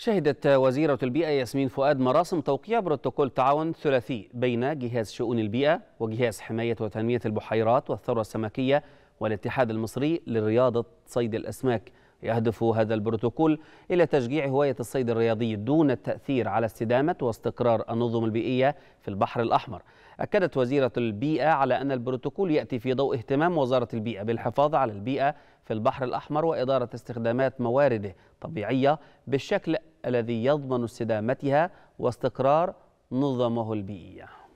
شهدت وزيرة البيئة ياسمين فؤاد مراسم توقيع بروتوكول تعاون ثلاثي بين جهاز شؤون البيئة وجهاز حماية وتنمية البحيرات والثروة السمكية والاتحاد المصري لرياضة صيد الأسماك يهدف هذا البروتوكول إلى تشجيع هواية الصيد الرياضي دون التأثير على استدامة واستقرار النظم البيئية في البحر الأحمر أكدت وزيرة البيئة على أن البروتوكول يأتي في ضوء اهتمام وزارة البيئة بالحفاظ على البيئة في البحر الأحمر وإدارة استخدامات موارده طبيعية بالشكل الذي يضمن استدامتها واستقرار نظمه البيئيه